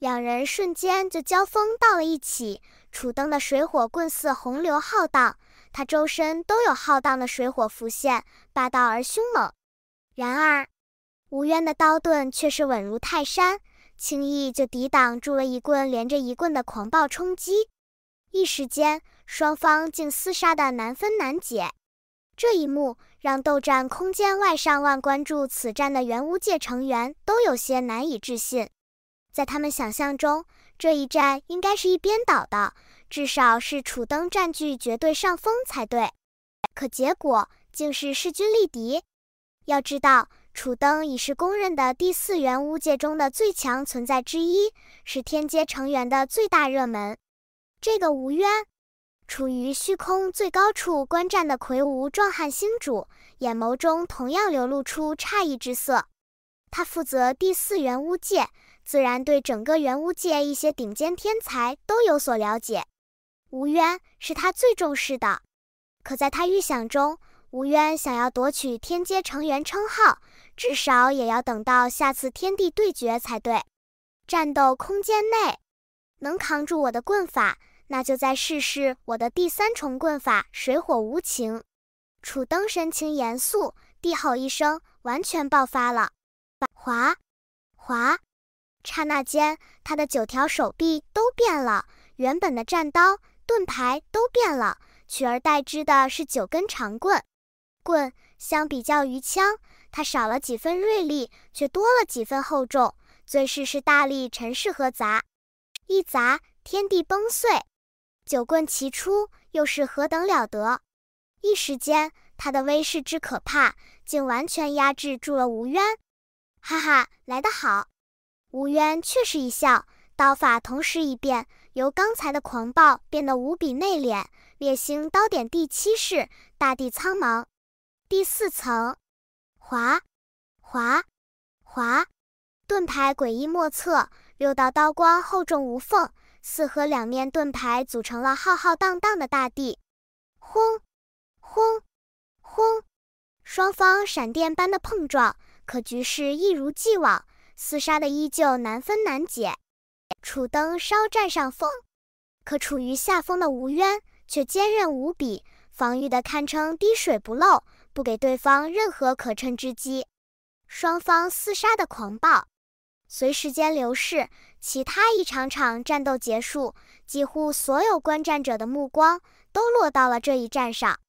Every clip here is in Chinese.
两人瞬间就交锋到了一起，楚登的水火棍似洪流浩荡，他周身都有浩荡的水火浮现，霸道而凶猛。然而，吴渊的刀盾却是稳如泰山，轻易就抵挡住了一棍连着一棍的狂暴冲击。一时间，双方竟厮杀的难分难解。这一幕让斗战空间外上万关注此战的元武界成员都有些难以置信。在他们想象中，这一战应该是一边倒的，至少是楚登占据绝对上风才对。可结果竟是势均力敌。要知道，楚登已是公认的第四元巫界中的最强存在之一，是天阶成员的最大热门。这个吴渊，处于虚空最高处观战的魁梧壮汉星主，眼眸中同样流露出诧异之色。他负责第四元巫界。自然对整个元物界一些顶尖天才都有所了解，吴渊是他最重视的。可在他预想中，吴渊想要夺取天阶成员称号，至少也要等到下次天地对决才对。战斗空间内，能扛住我的棍法，那就再试试我的第三重棍法——水火无情。楚登神情严肃，低吼一声，完全爆发了。滑，滑。刹那间，他的九条手臂都变了，原本的战刀、盾牌都变了，取而代之的是九根长棍。棍相比较于枪，它少了几分锐利，却多了几分厚重，最是是大力陈氏和砸。一砸，天地崩碎，九棍齐出，又是何等了得！一时间，他的威势之可怕，竟完全压制住了吴渊。哈哈，来得好！吴渊却是一笑，刀法同时一变，由刚才的狂暴变得无比内敛。烈星刀点第七式，大地苍茫，第四层，滑，滑，滑，盾牌诡异莫测，六道刀光厚重无缝，四和两面盾牌组成了浩浩荡荡的大地。轰，轰，轰，双方闪电般的碰撞，可局势一如既往。厮杀的依旧难分难解，楚登稍占上风，可处于下风的吴渊却坚韧无比，防御的堪称滴水不漏，不给对方任何可乘之机。双方厮杀的狂暴，随时间流逝，其他一场场战斗结束，几乎所有观战者的目光都落到了这一战上。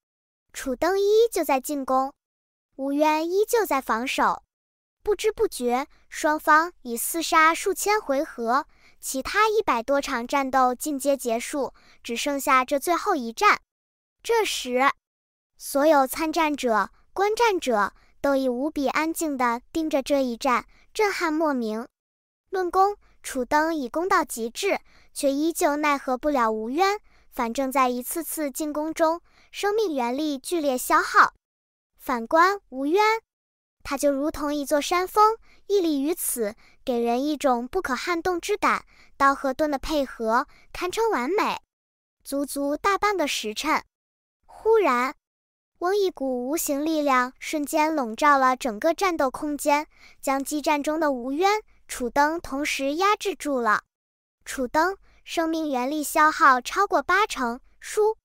楚登依旧在进攻，吴渊依旧在防守。不知不觉，双方已厮杀数千回合，其他一百多场战斗尽皆结束，只剩下这最后一战。这时，所有参战者、观战者都已无比安静地盯着这一战，震撼莫名。论功，楚登已攻到极致，却依旧奈何不了吴渊；反正在一次次进攻中，生命元力剧烈消耗。反观吴渊。它就如同一座山峰，屹立于此，给人一种不可撼动之感。刀和盾的配合堪称完美，足足大半个时辰。忽然，翁一股无形力量瞬间笼罩了整个战斗空间，将激战中的吴渊、楚登同时压制住了。楚登生命元力消耗超过八成，输。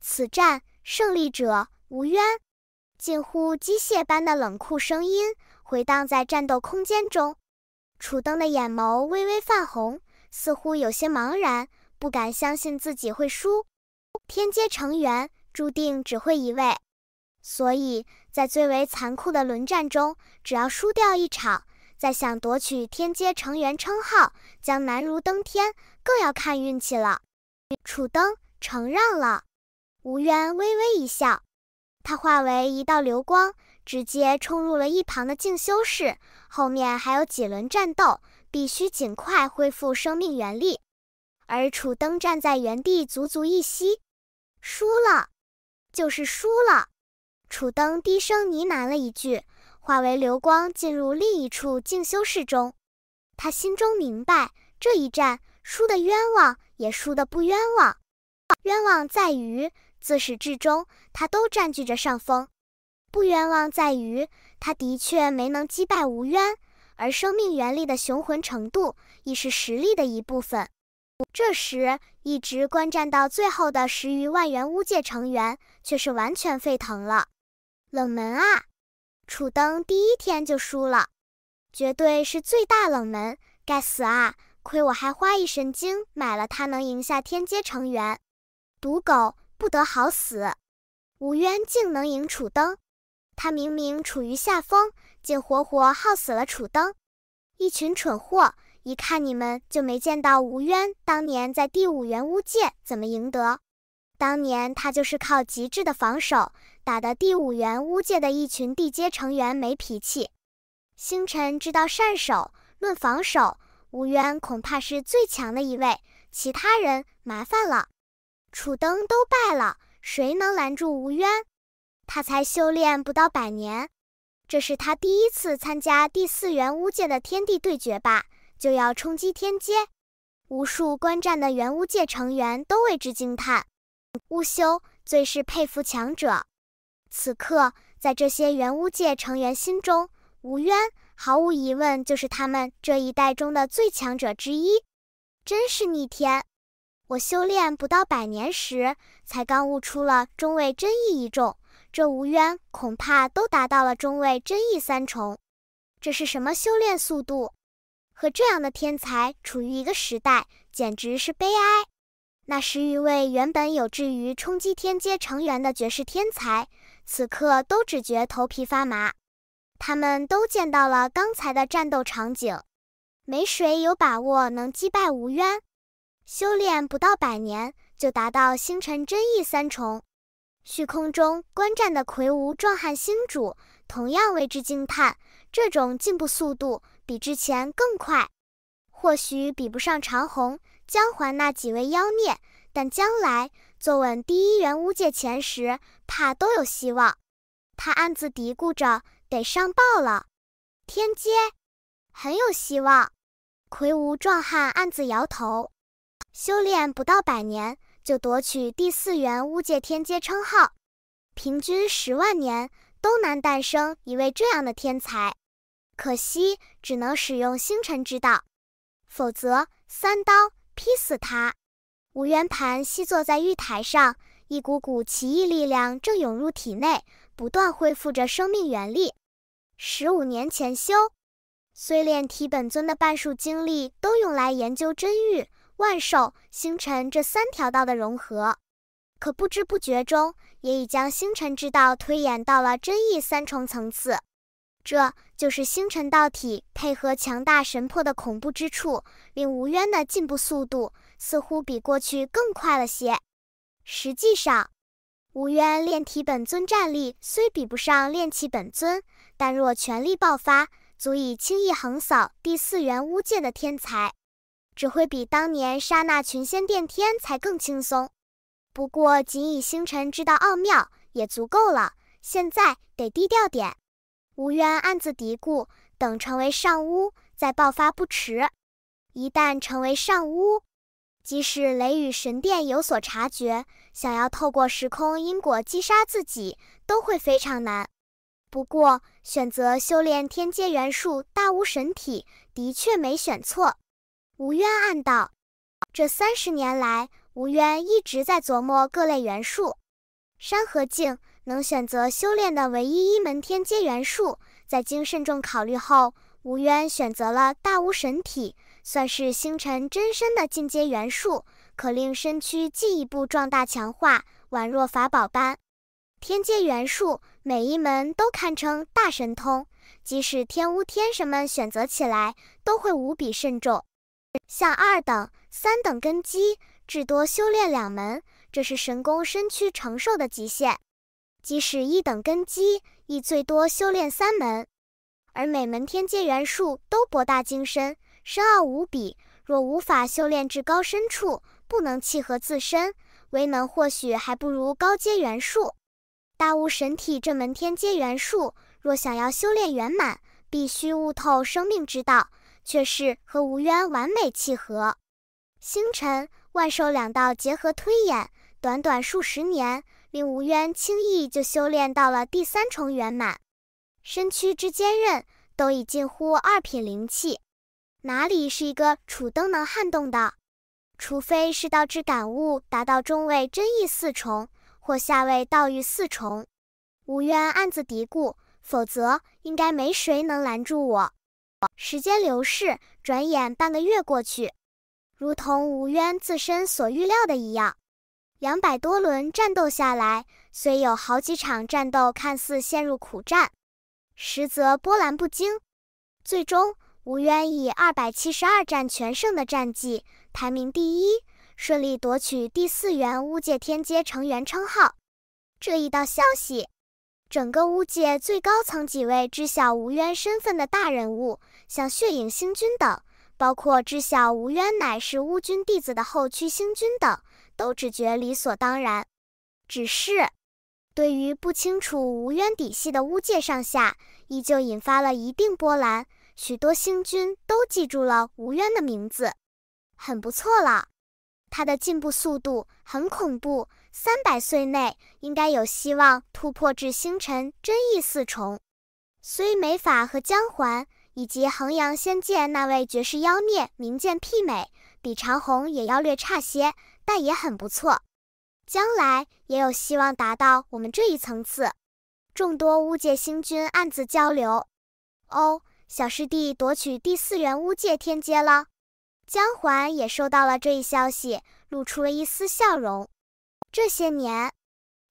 此战胜利者，吴渊。近乎机械般的冷酷声音回荡在战斗空间中，楚登的眼眸微微泛红，似乎有些茫然，不敢相信自己会输。天阶成员注定只会一位，所以在最为残酷的轮战中，只要输掉一场，再想夺取天阶成员称号将难如登天，更要看运气了。楚登承让了。吴渊微微一笑。他化为一道流光，直接冲入了一旁的静修室。后面还有几轮战斗，必须尽快恢复生命元力。而楚登站在原地，足足一息。输了，就是输了。楚登低声呢喃了一句，化为流光进入另一处静修室中。他心中明白，这一战输的冤枉，也输的不冤枉。冤枉在于……自始至终，他都占据着上风。不冤枉在于，他的确没能击败吴渊，而生命原力的雄浑程度亦是实力的一部分。这时，一直观战到最后的十余万元乌界成员却是完全沸腾了。冷门啊！楚登第一天就输了，绝对是最大冷门。该死啊！亏我还花一神经买了他能赢下天阶成员，赌狗。不得好死！吴渊竟能赢楚登，他明明处于下风，竟活活耗死了楚登。一群蠢货，一看你们就没见到吴渊当年在第五元乌界怎么赢得。当年他就是靠极致的防守，打得第五元乌界的一群地阶成员没脾气。星辰知道善守，论防守，吴渊恐怕是最强的一位，其他人麻烦了。楚登都败了，谁能拦住吴渊？他才修炼不到百年，这是他第一次参加第四元乌界的天地对决吧？就要冲击天阶，无数观战的元乌界成员都为之惊叹。乌修最是佩服强者，此刻在这些元乌界成员心中，吴渊毫无疑问就是他们这一代中的最强者之一，真是逆天！我修炼不到百年时，才刚悟出了中位真意一重，这无渊恐怕都达到了中位真意三重。这是什么修炼速度？和这样的天才处于一个时代，简直是悲哀。那十余位原本有志于冲击天阶成员的绝世天才，此刻都只觉头皮发麻。他们都见到了刚才的战斗场景，没谁有把握能击败无渊。修炼不到百年就达到星辰真意三重，虚空中观战的魁梧壮汉星主同样为之惊叹。这种进步速度比之前更快，或许比不上长虹、江环那几位妖孽，但将来坐稳第一元乌界前时，怕都有希望。他暗自嘀咕着：“得上报了。”天阶，很有希望。魁梧壮汉暗自摇头。修炼不到百年就夺取第四元巫界天阶称号，平均十万年都难诞生一位这样的天才。可惜只能使用星辰之道，否则三刀劈死他。无缘盘膝坐在玉台上，一股股奇异力量正涌入体内，不断恢复着生命元力。十五年前修，虽炼体本尊的半数精力都用来研究真玉。万寿星辰这三条道的融合，可不知不觉中也已将星辰之道推演到了真意三重层次。这就是星辰道体配合强大神魄的恐怖之处，令吴渊的进步速度似乎比过去更快了些。实际上，吴渊炼体本尊战力虽比不上炼气本尊，但若全力爆发，足以轻易横扫第四元巫界的天才。只会比当年杀那群仙殿天才更轻松，不过仅以星辰知道奥妙也足够了。现在得低调点。吴渊暗自嘀咕：等成为上巫再爆发不迟。一旦成为上巫，即使雷雨神殿有所察觉，想要透过时空因果击杀自己都会非常难。不过选择修炼天阶元术大巫神体的确没选错。吴渊暗道，这三十年来，吴渊一直在琢磨各类元术。山河境能选择修炼的唯一一门天阶元术，在经慎重考虑后，吴渊选择了大巫神体，算是星辰真身的进阶元术，可令身躯进一步壮大强化，宛若法宝般。天阶元术每一门都堪称大神通，即使天巫天神们选择起来，都会无比慎重。像二等、三等根基，至多修炼两门，这是神功身躯承受的极限。即使一等根基，亦最多修炼三门。而每门天阶元术都博大精深，深奥无比。若无法修炼至高深处，不能契合自身，唯能或许还不如高阶元术。大悟神体这门天阶元术，若想要修炼圆满，必须悟透生命之道。却是和吴渊完美契合，星辰万寿两道结合推演，短短数十年，令吴渊轻易就修炼到了第三重圆满，身躯之坚韧都已近乎二品灵气，哪里是一个楚灯能撼动的？除非是道之感悟达到中位真意四重或下位道域四重，吴渊暗自嘀咕，否则应该没谁能拦住我。时间流逝，转眼半个月过去，如同吴渊自身所预料的一样，两百多轮战斗下来，虽有好几场战斗看似陷入苦战，实则波澜不惊。最终，吴渊以二百七十二战全胜的战绩排名第一，顺利夺取第四元巫界天阶成员称号。这一道消息。整个巫界最高层几位知晓吴渊身份的大人物，像血影星君等，包括知晓吴渊乃是乌君弟子的后驱星君等，都只觉理所当然。只是，对于不清楚吴渊底细的巫界上下，依旧引发了一定波澜。许多星君都记住了吴渊的名字，很不错了。他的进步速度很恐怖。三百岁内应该有希望突破至星辰真意四重，虽没法和江环以及衡阳仙界那位绝世妖孽明剑媲美，比长虹也要略差些，但也很不错。将来也有希望达到我们这一层次。众多巫界星君暗自交流。哦，小师弟夺取第四元巫界天阶了。江环也收到了这一消息，露出了一丝笑容。这些年，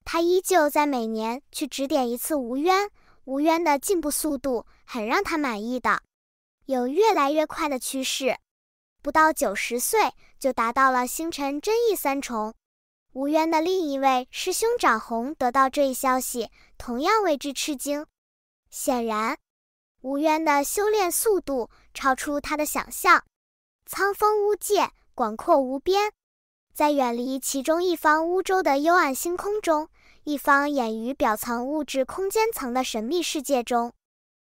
他依旧在每年去指点一次吴渊。吴渊的进步速度很让他满意的，有越来越快的趋势。不到九十岁就达到了星辰真意三重。吴渊的另一位师兄长虹得到这一消息，同样为之吃惊。显然，吴渊的修炼速度超出他的想象。苍风乌界广阔无边。在远离其中一方巫洲的幽暗星空中，一方掩于表层物质空间层的神秘世界中。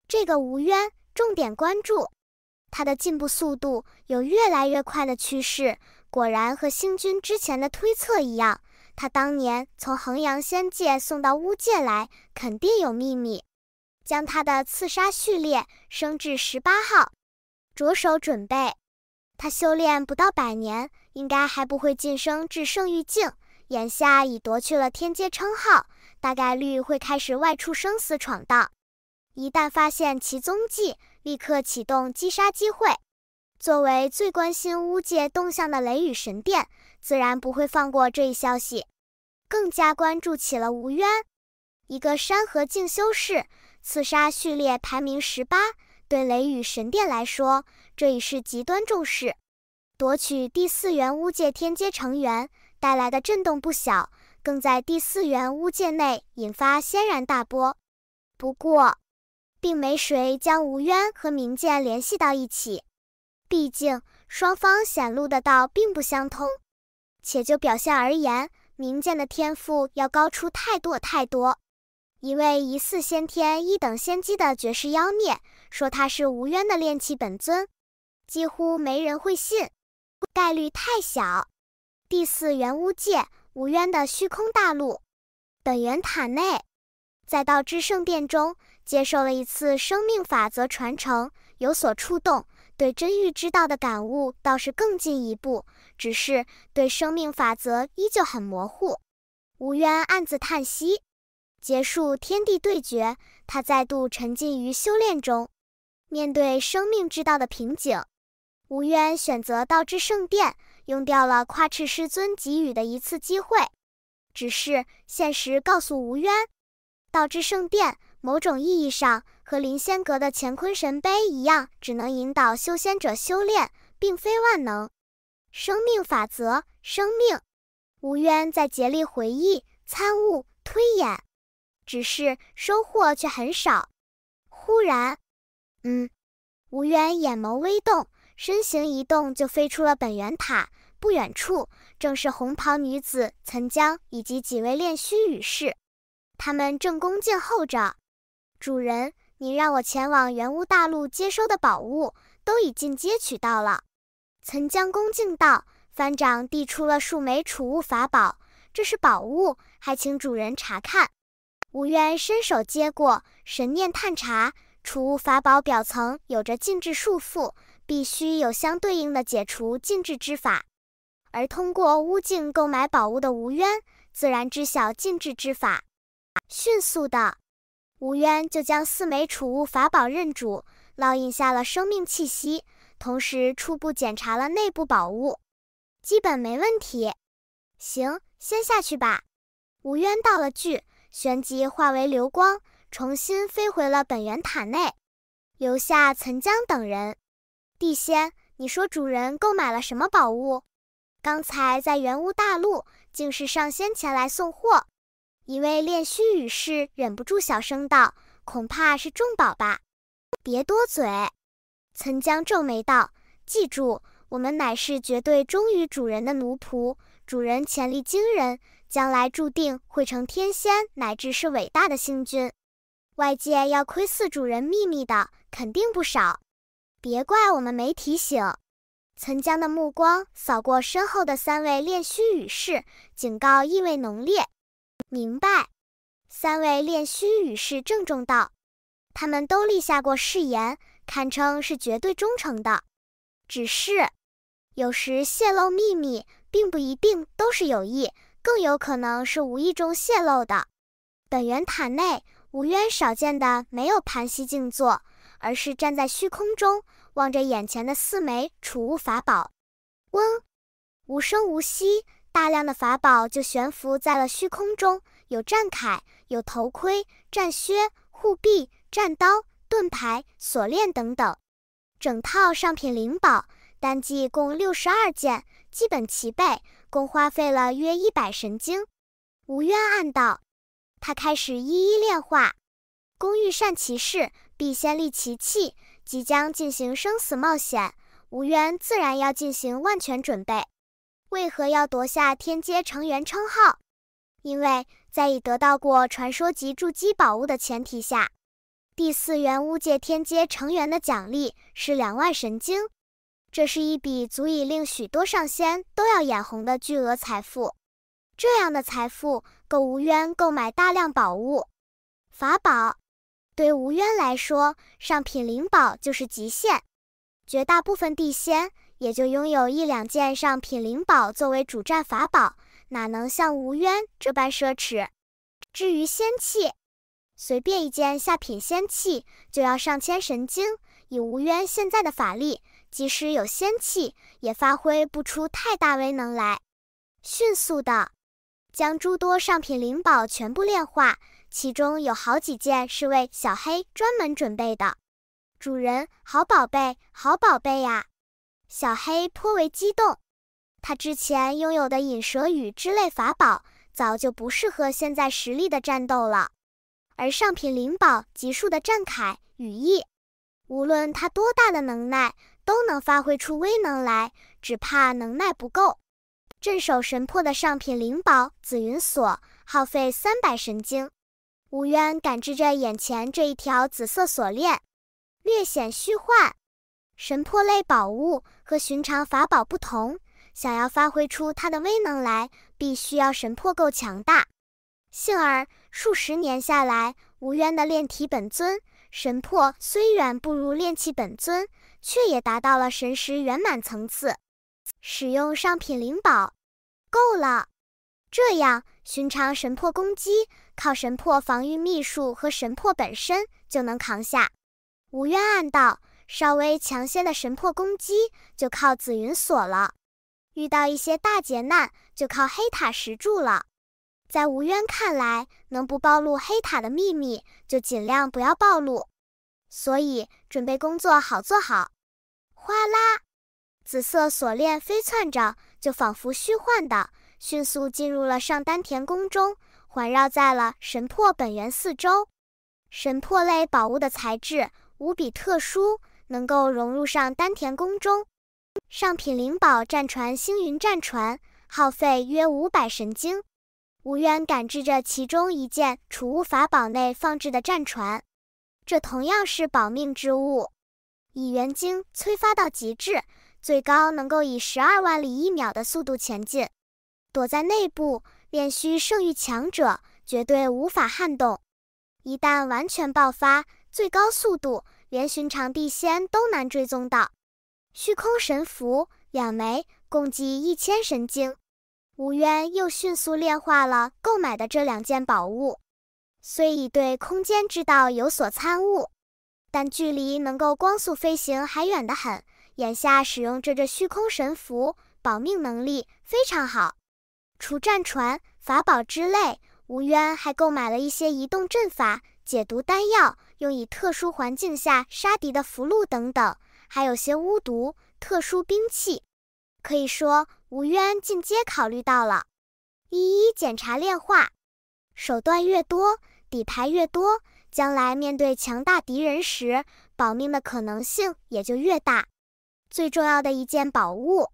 这个无渊，重点关注他的进步速度有越来越快的趋势。果然和星君之前的推测一样，他当年从衡阳仙界送到巫界来，肯定有秘密。将他的刺杀序列升至十八号，着手准备。他修炼不到百年。应该还不会晋升至圣域境，眼下已夺去了天阶称号，大概率会开始外出生死闯荡。一旦发现其踪迹，立刻启动击杀机会。作为最关心巫界动向的雷雨神殿，自然不会放过这一消息，更加关注起了吴渊，一个山河境修士，刺杀序列排名十八，对雷雨神殿来说，这已是极端重视。夺取第四元巫界天阶成员带来的震动不小，更在第四元巫界内引发轩然大波。不过，并没谁将无渊和明剑联系到一起，毕竟双方显露的道并不相通，且就表现而言，明剑的天赋要高出太多太多。一位疑似先天一等仙机的绝世妖孽说他是无渊的炼气本尊，几乎没人会信。概率太小。第四元乌界，无渊的虚空大陆，本源塔内，在道之圣殿中，接受了一次生命法则传承，有所触动，对真玉之道的感悟倒是更进一步，只是对生命法则依旧很模糊。无渊暗自叹息，结束天地对决，他再度沉浸于修炼中，面对生命之道的瓶颈。吴渊选择道之圣殿，用掉了夸赤师尊给予的一次机会。只是现实告诉吴渊，道之圣殿某种意义上和灵仙阁的乾坤神碑一样，只能引导修仙者修炼，并非万能。生命法则，生命。吴渊在竭力回忆、参悟、推演，只是收获却很少。忽然，嗯，吴渊眼眸微动。身形一动，就飞出了本源塔。不远处，正是红袍女子岑江以及几位炼虚羽士，他们正恭敬候着。主人，你让我前往元乌大陆接收的宝物，都已经接取到了。岑江恭敬道：“翻掌递出了数枚储物法宝，这是宝物，还请主人查看。”吴渊伸手接过，神念探查储物法宝表层，有着禁制束缚。必须有相对应的解除禁制之法，而通过巫镜购买宝物的吴渊自然知晓禁制之法。迅速的，吴渊就将四枚储物法宝认主，烙印下了生命气息，同时初步检查了内部宝物，基本没问题。行，先下去吧。吴渊道了句，旋即化为流光，重新飞回了本源塔内，留下岑江等人。地仙，你说主人购买了什么宝物？刚才在原乌大陆，竟是上仙前来送货。一位炼虚羽士忍不住小声道：“恐怕是重宝吧。”别多嘴。岑江皱眉道：“记住，我们乃是绝对忠于主人的奴仆。主人潜力惊人，将来注定会成天仙，乃至是伟大的星君。外界要窥伺主人秘密的，肯定不少。”别怪我们没提醒。岑江的目光扫过身后的三位炼虚羽士，警告意味浓烈。明白。三位炼虚羽士郑重道：“他们都立下过誓言，堪称是绝对忠诚的。只是，有时泄露秘密，并不一定都是有意，更有可能是无意中泄露的。”本源塔内，无渊少见的没有盘膝静坐。而是站在虚空中，望着眼前的四枚储物法宝。嗡，无声无息，大量的法宝就悬浮在了虚空中。有战铠、有头盔、战靴、护臂、战刀、盾牌、锁链等等，整套上品灵宝单计共六十二件，基本齐备，共花费了约一百神经。吴渊暗道，他开始一一炼化。工欲善其事。必先立其器，即将进行生死冒险，吴渊自然要进行万全准备。为何要夺下天阶成员称号？因为在已得到过传说级筑基宝物的前提下，第四元巫界天阶成员的奖励是两万神经，这是一笔足以令许多上仙都要眼红的巨额财富。这样的财富够吴渊购买大量宝物、法宝。对吴渊来说，上品灵宝就是极限。绝大部分地仙也就拥有一两件上品灵宝作为主战法宝，哪能像吴渊这般奢侈？至于仙器，随便一件下品仙器就要上千神经。以吴渊现在的法力，即使有仙器，也发挥不出太大威能来。迅速的将诸多上品灵宝全部炼化。其中有好几件是为小黑专门准备的。主人，好宝贝，好宝贝呀！小黑颇为激动。他之前拥有的引蛇雨之类法宝，早就不适合现在实力的战斗了。而上品灵宝级数的战铠羽翼，无论他多大的能耐，都能发挥出威能来，只怕能耐不够。镇守神魄的上品灵宝紫云锁，耗费三百神经，吴渊感知着眼前这一条紫色锁链，略显虚幻。神魄类宝物和寻常法宝不同，想要发挥出它的威能来，必须要神魄够强大。幸而数十年下来，吴渊的炼体本尊神魄虽远不如炼气本尊，却也达到了神识圆满层次。使用上品灵宝，够了。这样。寻常神魄攻击，靠神魄防御秘术和神魄本身就能扛下。吴渊暗道，稍微强些的神魄攻击就靠紫云锁了；遇到一些大劫难，就靠黑塔石柱了。在吴渊看来，能不暴露黑塔的秘密就尽量不要暴露，所以准备工作好做好。哗啦，紫色锁链飞窜着，就仿佛虚幻的。迅速进入了上丹田宫中，环绕在了神魄本源四周。神魄类宝物的材质无比特殊，能够融入上丹田宫中。上品灵宝战船星云战船，耗费约五百神经。吴渊感知着其中一件储物法宝内放置的战船，这同样是保命之物。以元晶催发到极致，最高能够以十二万里一秒的速度前进。躲在内部，炼虚圣域强者绝对无法撼动。一旦完全爆发，最高速度连寻常地仙都难追踪到。虚空神符两枚，共计一千神经。吴渊又迅速炼化了购买的这两件宝物。虽已对空间之道有所参悟，但距离能够光速飞行还远得很。眼下使用这这虚空神符，保命能力非常好。除战船、法宝之类，吴渊还购买了一些移动阵法、解毒丹药，用以特殊环境下杀敌的符箓等等，还有些巫毒、特殊兵器。可以说，吴渊进阶考虑到了，一一检查炼化。手段越多，底牌越多，将来面对强大敌人时，保命的可能性也就越大。最重要的一件宝物。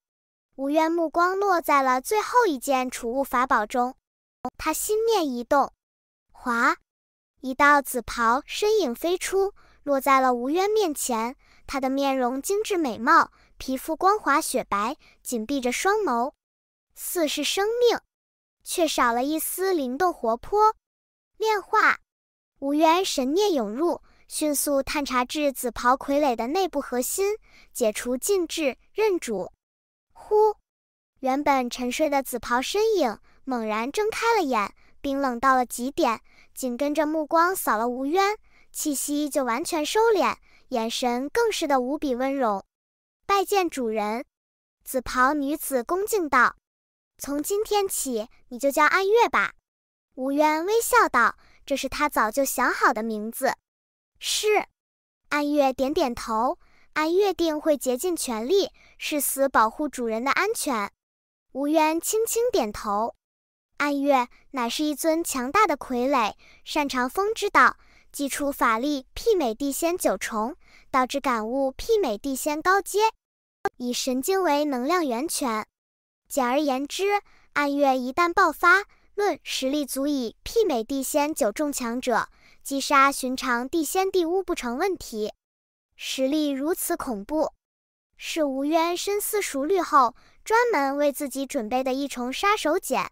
吴渊目光落在了最后一件储物法宝中，他心念一动，哗，一道紫袍身影飞出，落在了吴渊面前。他的面容精致美貌，皮肤光滑雪白，紧闭着双眸，似是生命，却少了一丝灵动活泼。炼化，吴渊神念涌入，迅速探查至紫袍傀儡的内部核心，解除禁制，认主。呼！原本沉睡的紫袍身影猛然睁开了眼，冰冷到了极点。紧跟着目光扫了吴渊，气息就完全收敛，眼神更是的无比温柔。拜见主人！紫袍女子恭敬道：“从今天起，你就叫暗月吧。”吴渊微笑道：“这是他早就想好的名字。”是。暗月点点头。按约定会竭尽全力，誓死保护主人的安全。吴渊轻轻点头。暗月乃是一尊强大的傀儡，擅长风之道，基础法力媲美地仙九重，道之感悟媲美地仙高阶，以神经为能量源泉。简而言之，暗月一旦爆发，论实力足以媲美地仙九重强者，击杀寻常地仙地巫不成问题。实力如此恐怖，是吴渊深思熟虑后专门为自己准备的一重杀手锏。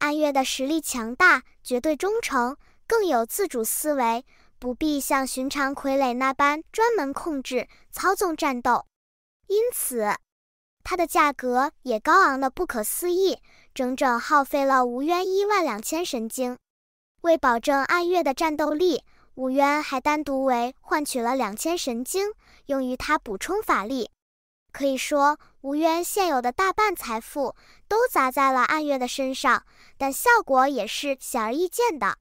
暗月的实力强大，绝对忠诚，更有自主思维，不必像寻常傀儡那般专门控制、操纵战斗，因此它的价格也高昂的不可思议，整整耗费了吴渊一万两千神经。为保证暗月的战斗力。吴渊还单独为换取了两千神经，用于他补充法力。可以说，吴渊现有的大半财富都砸在了暗月的身上，但效果也是显而易见的。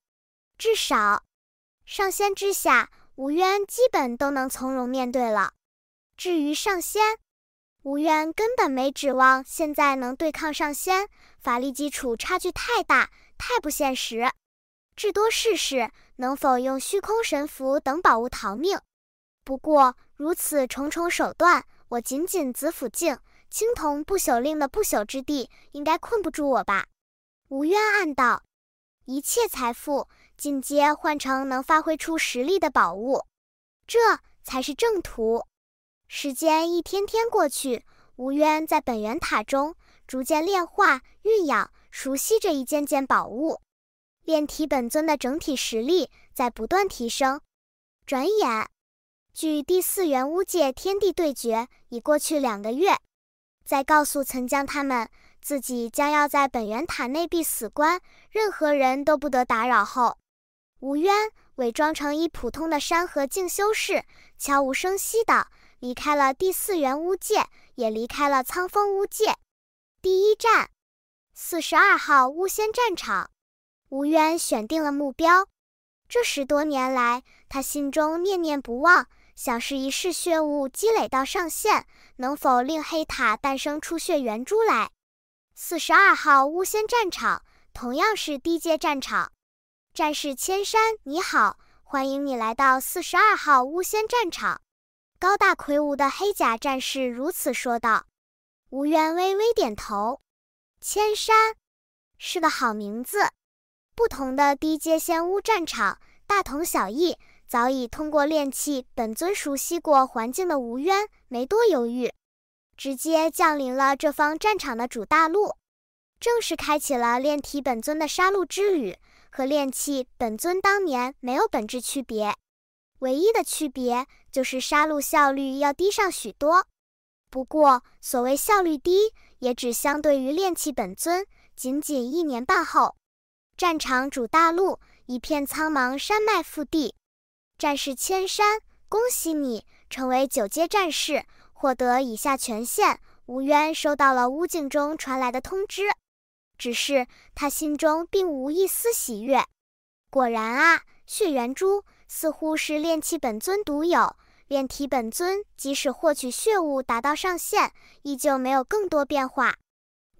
至少，上仙之下，吴渊基本都能从容面对了。至于上仙，吴渊根本没指望现在能对抗上仙，法力基础差距太大，太不现实。至多试试。能否用虚空神符等宝物逃命？不过如此重重手段，我仅仅紫府境青铜不朽令的不朽之地，应该困不住我吧？吴渊暗道。一切财富进阶换成能发挥出实力的宝物，这才是正途。时间一天天过去，吴渊在本源塔中逐渐炼化、蕴养、熟悉着一件件宝物。炼体本尊的整体实力在不断提升。转眼，距第四元巫界天地对决已过去两个月。在告诉曾江他们自己将要在本源塔内壁死关，任何人都不得打扰后，吴渊伪装成一普通的山河境修士，悄无声息的离开了第四元巫界，也离开了苍风巫界。第一站，四十二号巫仙战场。吴渊选定了目标，这十多年来，他心中念念不忘，想试一试血雾积累到上限，能否令黑塔诞生出血圆珠来。四十二号巫仙战场同样是低阶战场，战士千山，你好，欢迎你来到四十二号巫仙战场。高大魁梧的黑甲战士如此说道。吴渊微微点头，千山是个好名字。不同的低阶仙巫战场大同小异，早已通过炼器，本尊熟悉过环境的吴渊没多犹豫，直接降临了这方战场的主大陆，正式开启了炼体本尊的杀戮之旅，和炼器本尊当年没有本质区别，唯一的区别就是杀戮效率要低上许多。不过所谓效率低，也只相对于炼器本尊，仅仅一年半后。战场主大陆一片苍茫山脉腹地，战士千山，恭喜你成为九阶战士，获得以下权限。吴渊收到了乌境中传来的通知，只是他心中并无一丝喜悦。果然啊，血元珠似乎是炼气本尊独有，炼体本尊即使获取血物达到上限，依旧没有更多变化。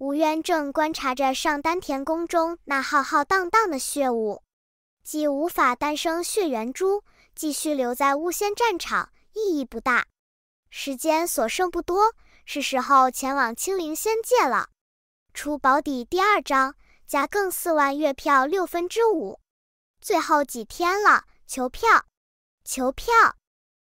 吴渊正观察着上丹田宫中那浩浩荡荡的血雾，既无法诞生血圆珠，继续留在巫仙战场意义不大。时间所剩不多，是时候前往青灵仙界了。出保底第二章，加更四万月票六分之五，最后几天了，求票，求票。